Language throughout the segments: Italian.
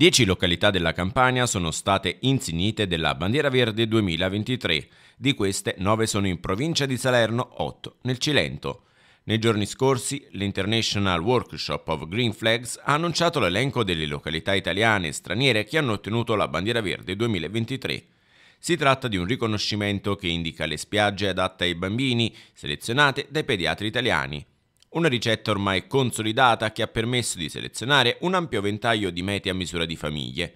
Dieci località della Campania sono state insignite della Bandiera Verde 2023, di queste nove sono in provincia di Salerno, otto nel Cilento. Nei giorni scorsi l'International Workshop of Green Flags ha annunciato l'elenco delle località italiane e straniere che hanno ottenuto la Bandiera Verde 2023. Si tratta di un riconoscimento che indica le spiagge adatte ai bambini selezionate dai pediatri italiani. Una ricetta ormai consolidata che ha permesso di selezionare un ampio ventaglio di mete a misura di famiglie.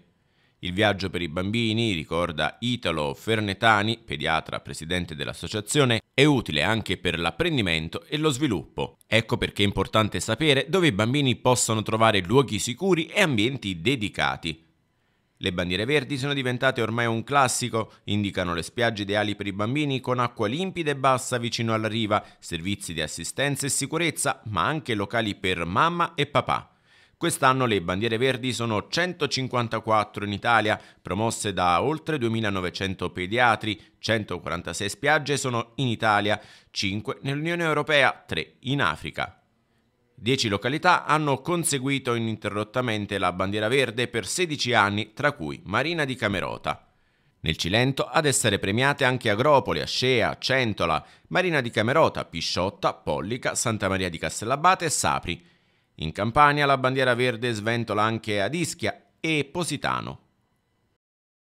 Il viaggio per i bambini, ricorda Italo Fernetani, pediatra presidente dell'associazione, è utile anche per l'apprendimento e lo sviluppo. Ecco perché è importante sapere dove i bambini possono trovare luoghi sicuri e ambienti dedicati. Le bandiere verdi sono diventate ormai un classico, indicano le spiagge ideali per i bambini con acqua limpida e bassa vicino alla riva, servizi di assistenza e sicurezza, ma anche locali per mamma e papà. Quest'anno le bandiere verdi sono 154 in Italia, promosse da oltre 2.900 pediatri, 146 spiagge sono in Italia, 5 nell'Unione Europea, 3 in Africa. Dieci località hanno conseguito ininterrottamente la bandiera verde per 16 anni, tra cui Marina di Camerota. Nel Cilento ad essere premiate anche Agropoli, Ascea, Centola, Marina di Camerota, Pisciotta, Pollica, Santa Maria di Castellabate e Sapri. In Campania la bandiera verde sventola anche ad Ischia e Positano.